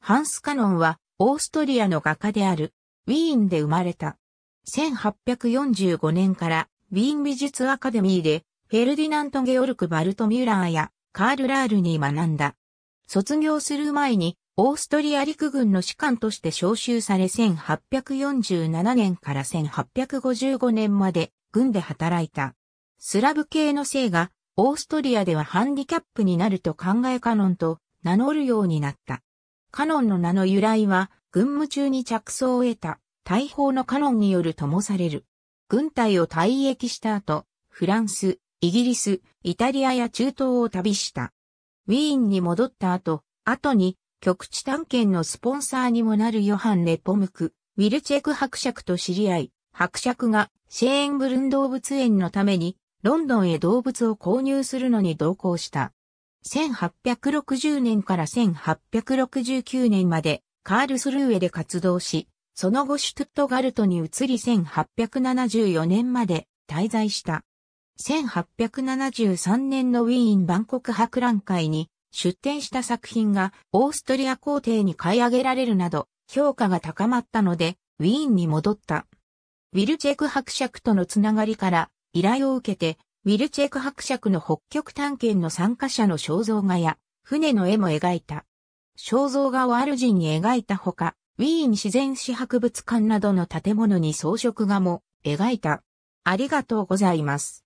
ハンス・カノンは、オーストリアの画家である、ウィーンで生まれた。1845年から、ウィーン美術アカデミーで、フェルディナント・ゲオルク・バルト・ミュラーや、カール・ラールに学んだ。卒業する前に、オーストリア陸軍の士官として召集され1847年から1855年まで軍で働いた。スラブ系の性がオーストリアではハンディキャップになると考えカノンと名乗るようになった。カノンの名の由来は、軍務中に着想を得た、大砲のカノンによる灯される。軍隊を退役した後、フランス、イギリス、イタリアや中東を旅した。ウィーンに戻った後、後に、局地探検のスポンサーにもなるヨハン・ネポムク、ウィルチェク伯爵と知り合い、伯爵がシェーンブルン動物園のために、ロンドンへ動物を購入するのに同行した。1860年から1869年までカールスルーエで活動し、その後シュトゥットガルトに移り1874年まで滞在した。1873年のウィーン万国博覧会に出展した作品がオーストリア皇帝に買い上げられるなど評価が高まったのでウィーンに戻った。ウィルチェク伯爵とのつながりから依頼を受けてウィルチェク伯爵の北極探検の参加者の肖像画や、船の絵も描いた。肖像画を主に描いたほか、ウィーン自然史博物館などの建物に装飾画も描いた。ありがとうございます。